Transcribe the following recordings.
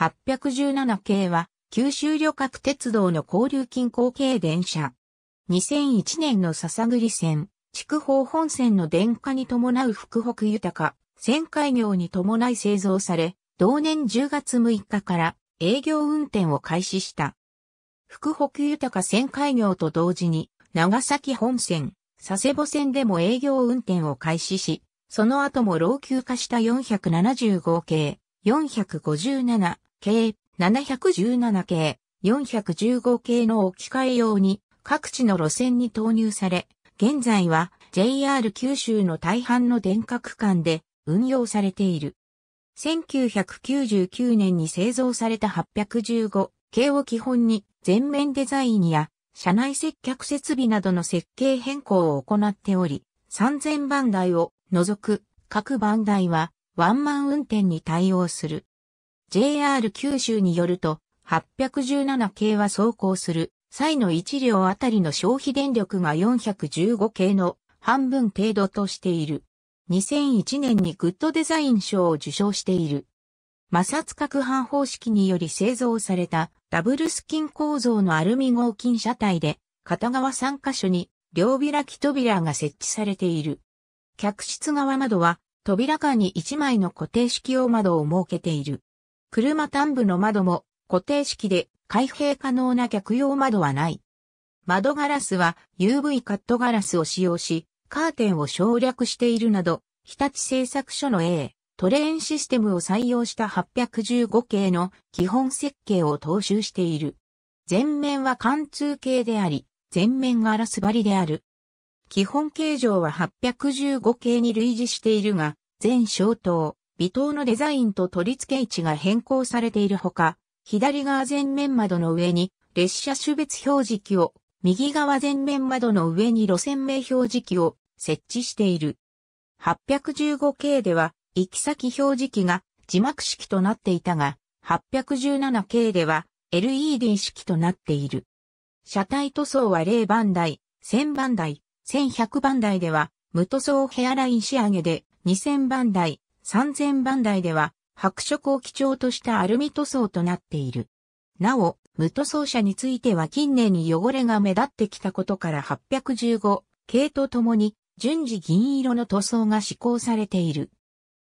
817系は、九州旅客鉄道の交流近郊系電車。2001年の笹栗線、筑豊本線の電化に伴う福北豊か、線開業に伴い製造され、同年10月6日から営業運転を開始した。福北豊か線開業と同時に、長崎本線、佐世保線でも営業運転を開始し、その後も老朽化した475系、457、系、717系、415系の置き換え用に各地の路線に投入され、現在は JR 九州の大半の電化区間で運用されている。1999年に製造された815系を基本に全面デザインや車内接客設備などの設計変更を行っており、3000番台を除く各番台はワンマン運転に対応する。JR 九州によると、817系は走行する際の1両あたりの消費電力が415系の半分程度としている。2001年にグッドデザイン賞を受賞している。摩擦攪拌方式により製造されたダブルスキン構造のアルミ合金車体で、片側3箇所に両開き扉が設置されている。客室側窓は扉間に1枚の固定式用窓を設けている。車端部の窓も固定式で開閉可能な客用窓はない。窓ガラスは UV カットガラスを使用し、カーテンを省略しているなど、日立製作所の A、トレーンシステムを採用した815系の基本設計を踏襲している。前面は貫通系であり、前面ガラス張りである。基本形状は815系に類似しているが、全消灯、微灯のデザインと取り付け位置が変更されているほか、左側前面窓の上に列車種別表示器を、右側前面窓の上に路線名表示器を設置している。815系では、行き先表示器が字幕式となっていたが、817系では LED 式となっている。車体塗装は0番台、1000番台、1100番台では、無塗装ヘアライン仕上げで、2000番台、3000番台では白色を基調としたアルミ塗装となっている。なお、無塗装車については近年に汚れが目立ってきたことから815系とともに順次銀色の塗装が施行されている。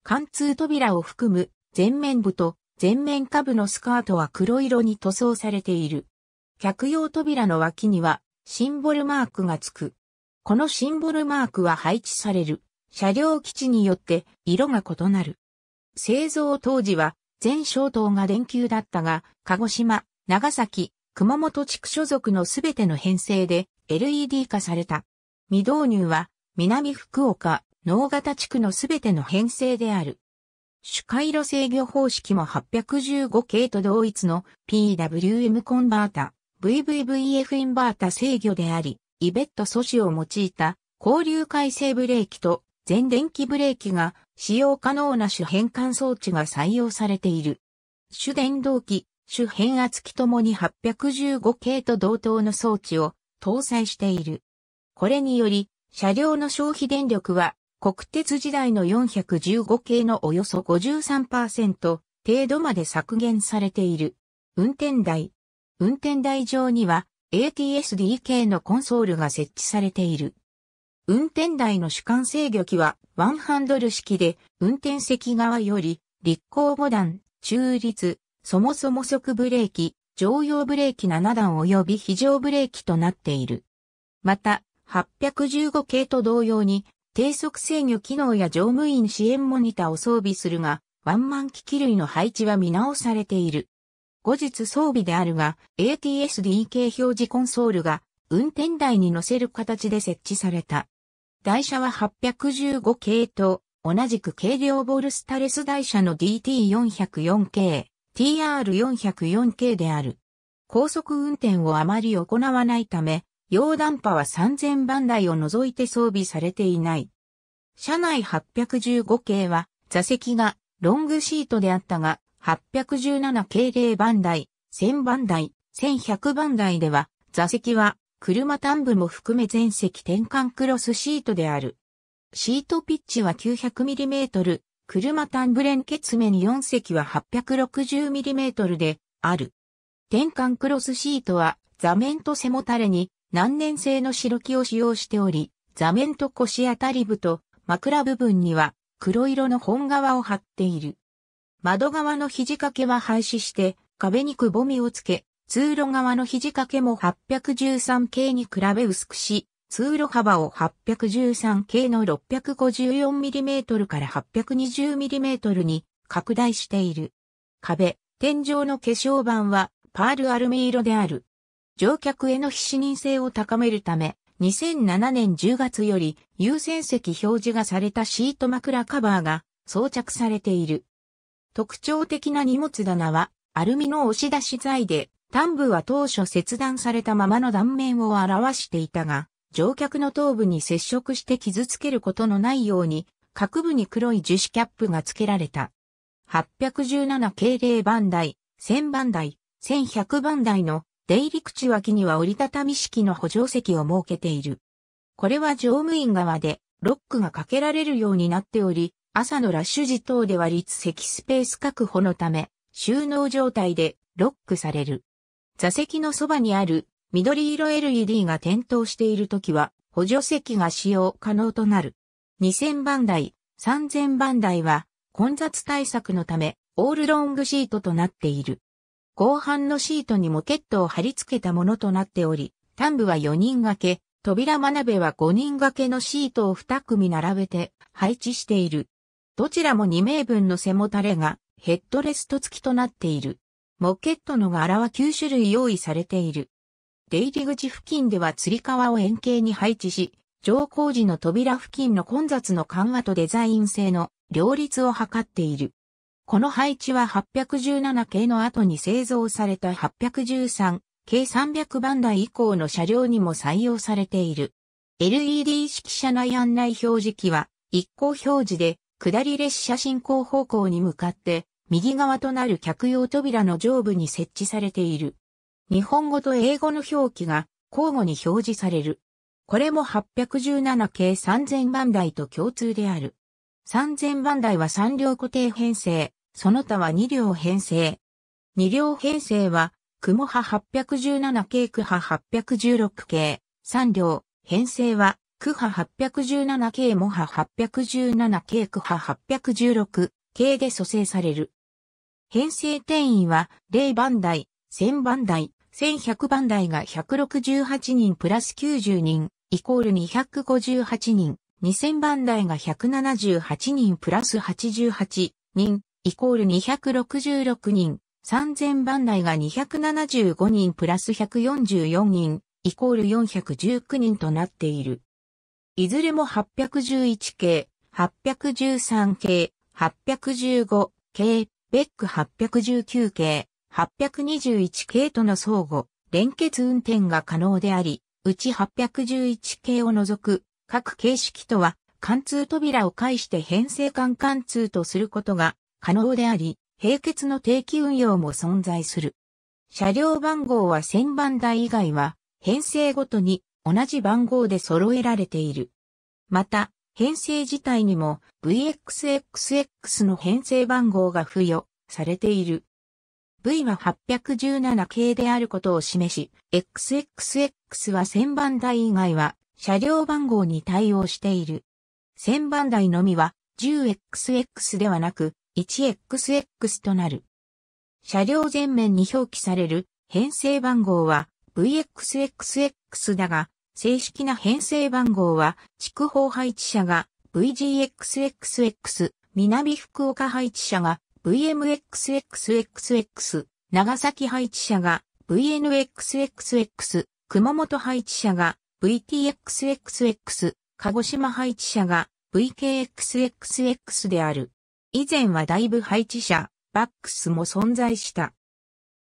貫通扉を含む前面部と前面下部のスカートは黒色に塗装されている。客用扉の脇にはシンボルマークがつく。このシンボルマークは配置される。車両基地によって色が異なる。製造当時は全小灯が電球だったが、鹿児島、長崎、熊本地区所属のすべての編成で LED 化された。未導入は南福岡、農型地区のすべての編成である。主回路制御方式も815系と同一の PWM コンバータ、VVVF インバータ制御であり、イベット素子を用いた交流回生ブレーキと全電気ブレーキが使用可能な主変換装置が採用されている。主電動機、主変圧機ともに815系と同等の装置を搭載している。これにより、車両の消費電力は国鉄時代の415系のおよそ53%程度まで削減されている。運転台。運転台上には ATSD 系のコンソールが設置されている。運転台の主管制御機はワンハンドル式で運転席側より立行5段、中立、そもそも速ブレーキ、常用ブレーキ7段及び非常ブレーキとなっている。また、815系と同様に低速制御機能や乗務員支援モニターを装備するが、ワンマン機器類の配置は見直されている。後日装備であるが、ATSDK 表示コンソールが運転台に乗せる形で設置された。台車は815系と、同じく軽量ボルスタレス台車の DT404 系、TR404 系である。高速運転をあまり行わないため、溶断波は3000番台を除いて装備されていない。車内815系は座席がロングシートであったが、817系0番台、1000番台、1100番台では座席は車端部も含め全席転換クロスシートである。シートピッチは 900mm、車端部連結面4席は 860mm である。転換クロスシートは座面と背もたれに難燃性の白木を使用しており、座面と腰あたり部と枕部分には黒色の本革を貼っている。窓側の肘掛けは廃止して壁にくぼみをつけ、通路側の肘掛けも813系に比べ薄くし、通路幅を813系の 654mm から 820mm に拡大している。壁、天井の化粧板はパールアルミ色である。乗客への非視認性を高めるため、2007年10月より優先席表示がされたシート枕カバーが装着されている。特徴的な荷物棚はアルミの押し出し材で端部は当初切断されたままの断面を表していたが、乗客の頭部に接触して傷つけることのないように、各部に黒い樹脂キャップが付けられた。817系0番台、1000番台、1100番台の出入り口脇には折りたたみ式の補助席を設けている。これは乗務員側でロックがかけられるようになっており、朝のラッシュ時等では立席スペース確保のため、収納状態でロックされる。座席のそばにある緑色 LED が点灯しているときは補助席が使用可能となる。2000番台、3000番台は混雑対策のためオールロングシートとなっている。後半のシートにモケットを貼り付けたものとなっており、端部は4人掛け、扉真鍋は5人掛けのシートを2組並べて配置している。どちらも2名分の背もたれがヘッドレスト付きとなっている。モケットの柄は9種類用意されている。出入り口付近では吊り革を円形に配置し、乗降時の扉付近の混雑の緩和とデザイン性の両立を図っている。この配置は817系の後に製造された813系300番台以降の車両にも採用されている。LED 式車内案内表示器は一行表示で下り列車進行方向に向かって右側となる客用扉の上部に設置されている。日本語と英語の表記が交互に表示される。これも817系3000番台と共通である。3000番台は3両固定編成、その他は2両編成。2両編成は、雲派817系、区派816系、3両、編成は、区派817系、も派817系、区派816系で組成される。編成定員は0番台、1000番台、1100番台が168人プラス90人、イコール258人、2000番台が178人プラス88人、イコール266人、3000番台が275人プラス144人、イコール419人となっている。いずれも811系、813系、815系、ベック819系、821系との相互、連結運転が可能であり、うち811系を除く各形式とは貫通扉を介して編成間貫通とすることが可能であり、並結の定期運用も存在する。車両番号は1000番台以外は編成ごとに同じ番号で揃えられている。また、編成自体にも VXXX の編成番号が付与されている。V は8 1 7系であることを示し、XXX は1000番台以外は車両番号に対応している。1000番台のみは 10XX ではなく 1XX となる。車両前面に表記される編成番号は VXXX だが、正式な編成番号は、筑豊配置者が VGXXX、南福岡配置者が VMXXXX、長崎配置者が VNXXX、熊本配置者が VTXXX、鹿児島配置者が VKXXX である。以前はだいぶ配置者、バックスも存在した。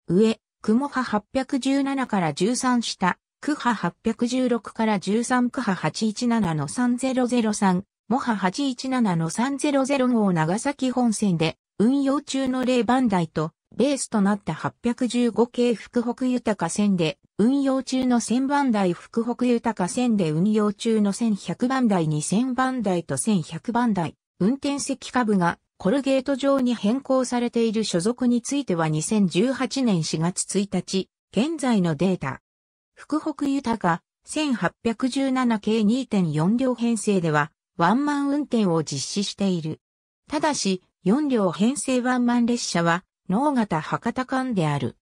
上、雲波817から13下、区波816から13区波817の3003、モ波817の3005を長崎本線で運用中の例番台とベースとなった815系福北豊線で運用中の1000番台福北豊線で運用中の1100番台2000番台と1100番台運転席下部がコルゲート上に変更されている所属については2018年4月1日現在のデータ福北豊、1817系2.4両編成では、ワンマン運転を実施している。ただし、4両編成ワンマン列車は、能型博多間である。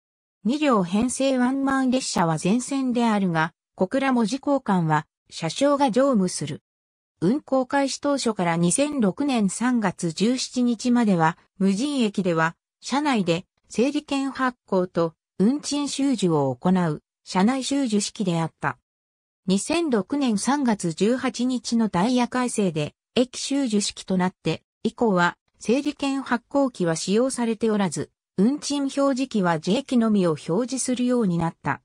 2両編成ワンマン列車は全線であるが、小倉文字交換は、車掌が乗務する。運行開始当初から2006年3月17日までは、無人駅では、車内で整理券発行と運賃収受を行う。社内収受式であった。2006年3月18日のダイヤ改正で、駅収受式となって、以降は、整理券発行機は使用されておらず、運賃表示機は J 機のみを表示するようになった。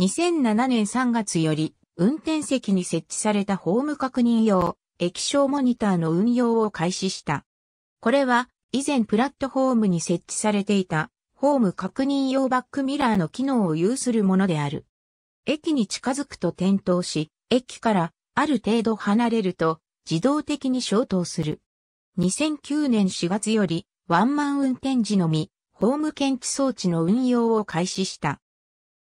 2007年3月より、運転席に設置されたホーム確認用、液晶モニターの運用を開始した。これは、以前プラットフォームに設置されていたホーム確認用バックミラーの機能を有するものである。駅に近づくと点灯し、駅からある程度離れると自動的に消灯する。2009年4月よりワンマン運転時のみ、ホーム検知装置の運用を開始した。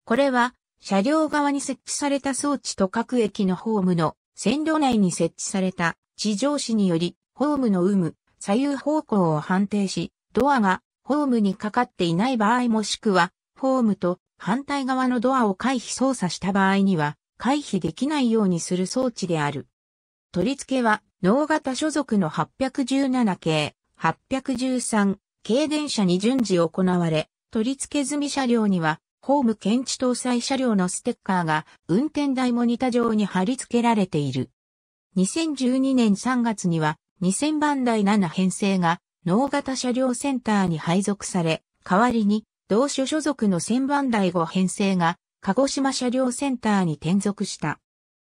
これは、車両側に設置された装置と各駅のホームの線路内に設置された地上紙により、ホームの有無、左右方向を判定し、ドアがホームにかかっていない場合もしくは、ホームと反対側のドアを回避操作した場合には、回避できないようにする装置である。取り付けは、脳型所属の817系、813系電車に順次行われ、取り付け済み車両には、ホーム検知搭載車両のステッカーが運転台モニタ上に貼り付けられている。2012年3月には2000番台7編成が脳型車両センターに配属され、代わりに同種所属の1000番台5編成が鹿児島車両センターに転属した。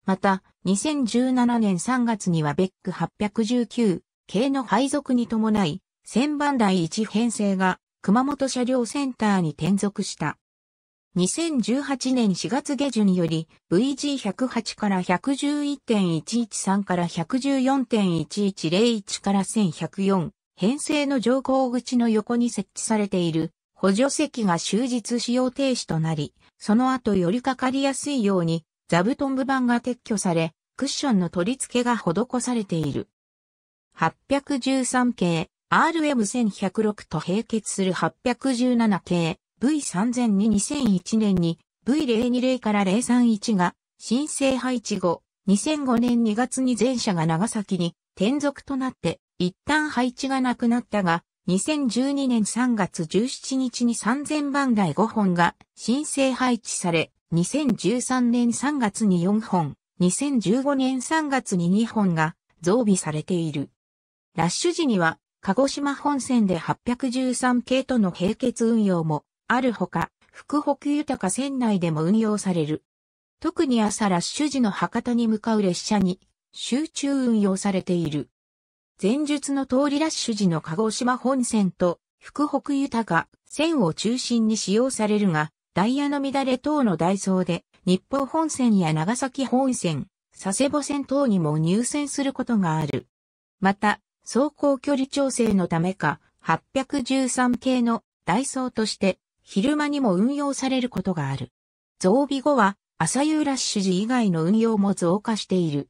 また、2017年3月にはベック819系の配属に伴い、1000番台1編成が熊本車両センターに転属した。2018年4月下旬より VG108 から111.113から114.1101から1104編成の乗降口の横に設置されている補助席が終日使用停止となり、その後寄りかかりやすいように座布団部板が撤去され、クッションの取り付けが施されている。813系 RM1106 と並結する817系 V30022001 年に V020 から031が申請配置後、2005年2月に全車が長崎に転属となって一旦配置がなくなったが、2012年3月17日に3000番台5本が申請配置され、2013年3月に4本、2015年3月に2本が増備されている。ラッシュ時には、鹿児島本線で813系との並結運用もあるほか、福北豊か線内でも運用される。特に朝ラッシュ時の博多に向かう列車に集中運用されている。前述の通りラッシュ時の鹿児島本線と、福北豊線を中心に使用されるが、ダイヤの乱れ等の代走で、日報本線や長崎本線、佐世保線等にも入線することがある。また、走行距離調整のためか、813系のダイソーとして、昼間にも運用されることがある。増備後は、朝夕ラッシュ時以外の運用も増加している。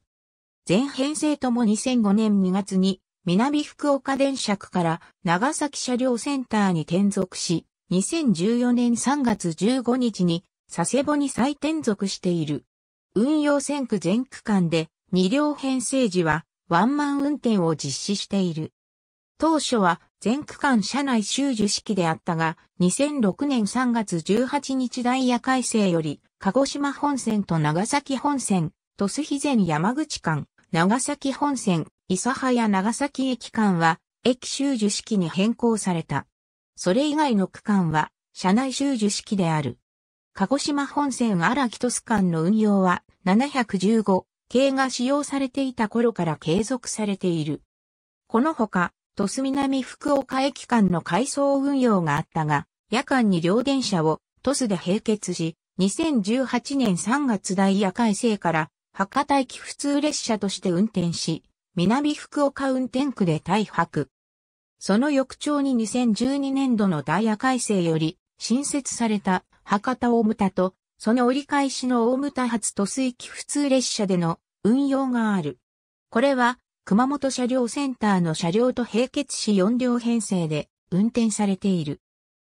全編成とも2005年2月に南福岡電車区から長崎車両センターに転属し、2014年3月15日に佐世保に再転属している。運用線区全区間で2両編成時はワンマン運転を実施している。当初は全区間車内収受式であったが、2006年3月18日ダイヤ改正より、鹿児島本線と長崎本線、鳥栖肥前山口間、長崎本線、諫早長崎駅間は、駅周受式に変更された。それ以外の区間は、車内収受式である。鹿児島本線荒木とす間の運用は、715系が使用されていた頃から継続されている。このほか、鳥栖南福岡駅間の改装運用があったが、夜間に両電車を鳥栖で並結し、2018年3月大夜改正から博多駅普通列車として運転し、南福岡運転区で大白。その翌朝に2012年度のダイヤ改正より新設された博多大牟田と、その折り返しの大牟田発都水駅普通列車での運用がある。これは、熊本車両センターの車両と並結し4両編成で運転されている。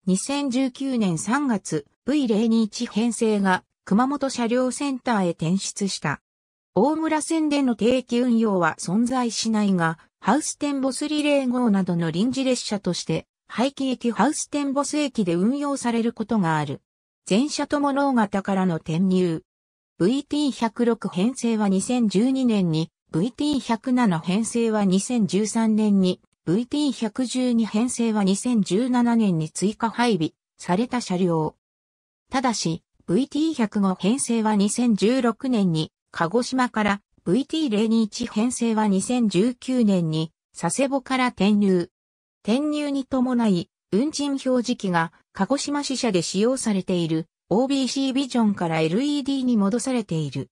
2019年3月、V021 編成が熊本車両センターへ転出した。大村線での定期運用は存在しないが、ハウステンボスリレー号などの臨時列車として、廃棄駅ハウステンボス駅で運用されることがある。全車とも脳型からの転入。VT106 編成は2012年に、VT107 編成は2013年に、VT112 編成は2017年に追加配備された車両。ただし、VT105 編成は2016年に鹿児島から VT021 編成は2019年に佐世保から転入。転入に伴い、運賃表示器が鹿児島支社で使用されている OBC ビジョンから LED に戻されている。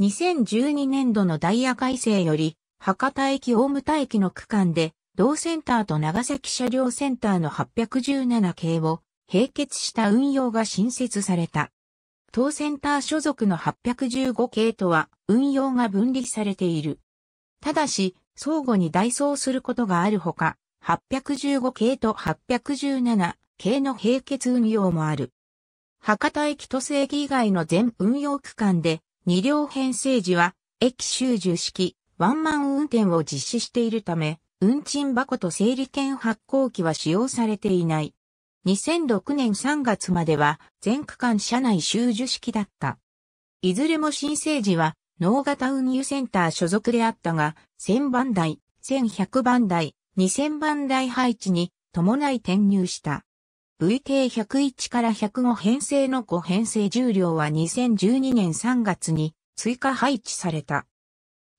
2012年度のダイヤ改正より、博多駅大牟田駅の区間で、同センターと長崎車両センターの817系を併結した運用が新設された。当センター所属の815系とは運用が分離されている。ただし、相互に代走することがあるほか、815系と817系の並結運用もある。博多駅都正義以外の全運用区間で、2両編成時は、駅収受式、ワンマン運転を実施しているため、運賃箱と整理券発行機は使用されていない。2006年3月までは全区間車内収受式だった。いずれも新生児は農型運輸センター所属であったが、1000番台、1100番台、2000番台配置に伴い転入した。VT101 から105編成の5編成重量は2012年3月に追加配置された。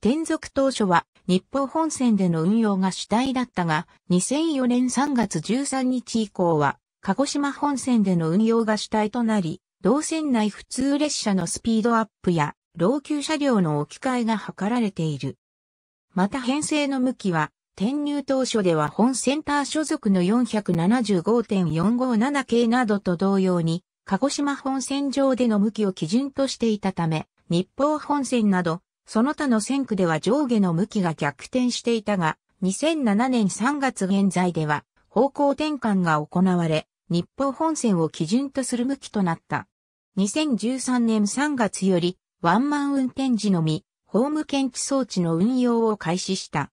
転属当初は日報本線での運用が主体だったが、2004年3月13日以降は鹿児島本線での運用が主体となり、同線内普通列車のスピードアップや老朽車両の置き換えが図られている。また編成の向きは、転入当初では本センター所属の475.457系などと同様に、鹿児島本線上での向きを基準としていたため、日報本線など、その他の線区では上下の向きが逆転していたが、2007年3月現在では方向転換が行われ、日報本線を基準とする向きとなった。2013年3月より、ワンマン運転時のみ、ホーム検知装置の運用を開始した。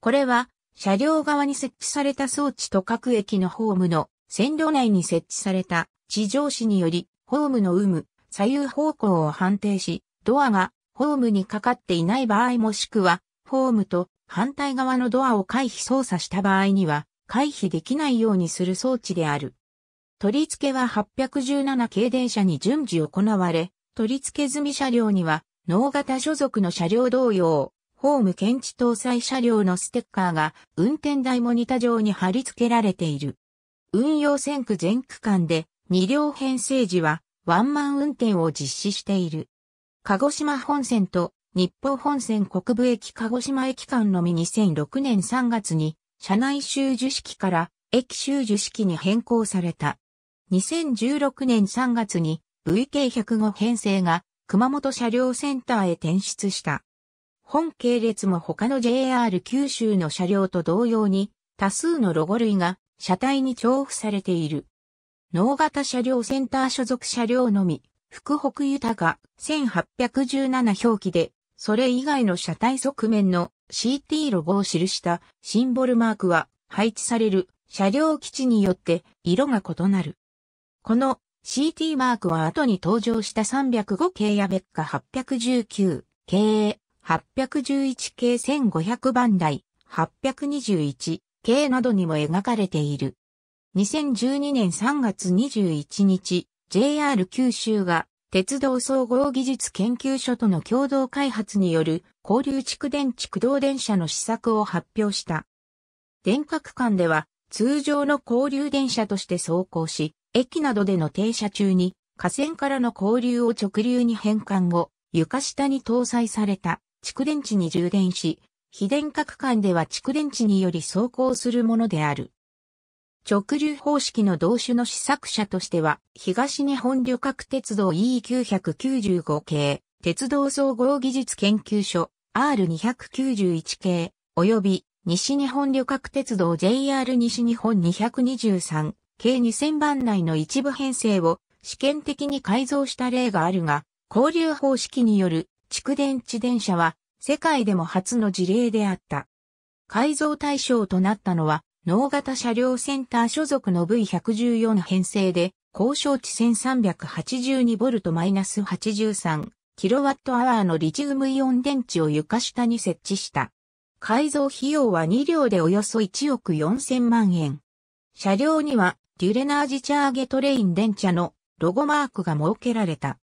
これは、車両側に設置された装置と各駅のホームの線路内に設置された地上紙により、ホームの有無、左右方向を判定し、ドアがホームにかかっていない場合もしくは、ホームと反対側のドアを回避操作した場合には、回避できないようにする装置である。取り付けは817系電車に順次行われ、取り付け済み車両には、脳型所属の車両同様、ホーム検知搭載車両のステッカーが運転台モニタ上に貼り付けられている。運用線区全区間で2両編成時はワンマン運転を実施している。鹿児島本線と日報本線国部駅鹿児島駅間のみ2006年3月に車内収受式から駅収受式に変更された。2016年3月に VK105 編成が熊本車両センターへ転出した。本系列も他の JR 九州の車両と同様に多数のロゴ類が車体に重複されている。能型車両センター所属車両のみ、福北豊1817表記で、それ以外の車体側面の CT ロゴを記したシンボルマークは配置される車両基地によって色が異なる。この CT マークは後に登場した305系やベッカ819系、811系1500番台、821系などにも描かれている。2012年3月21日、JR 九州が鉄道総合技術研究所との共同開発による交流蓄電池駆動電車の試作を発表した。電化区間では通常の交流電車として走行し、駅などでの停車中に、河川からの交流を直流に変換後、床下に搭載された蓄電池に充電し、非電化区間では蓄電池により走行するものである。直流方式の同種の試作車としては、東日本旅客鉄道 E995 系、鉄道総合技術研究所 R291 系、及び西日本旅客鉄道 JR 西日本223計2000番内の一部編成を試験的に改造した例があるが、交流方式による蓄電池電車は世界でも初の事例であった。改造対象となったのは、脳型車両センター所属の V114 編成で、高渉値 1382V-83kWh のリチウムイオン電池を床下に設置した。改造費用は2両でおよそ1億4000万円。車両にはデュレナージチャーゲトレイン電車のロゴマークが設けられた。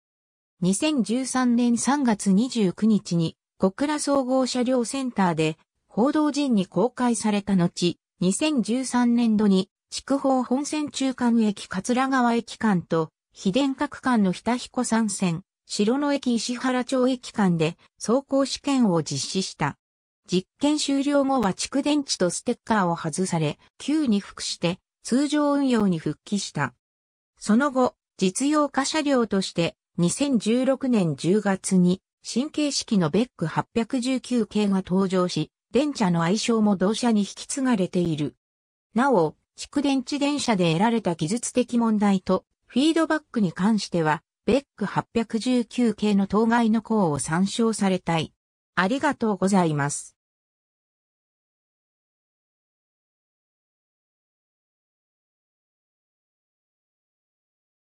2013年3月29日に小倉総合車両センターで報道陣に公開された後、2013年度に筑豊本線中間駅桂川駅間と非電化区間の日彦山線、城野駅石原町駅間で走行試験を実施した。実験終了後は蓄電池とステッカーを外され、急に服して通常運用に復帰した。その後、実用化車両として2016年10月に新形式のベック819系が登場し、電車の愛称も同社に引き継がれている。なお、蓄電池電車で得られた技術的問題とフィードバックに関しては、ベック819系の当該の項を参照されたい。ありがとうございます。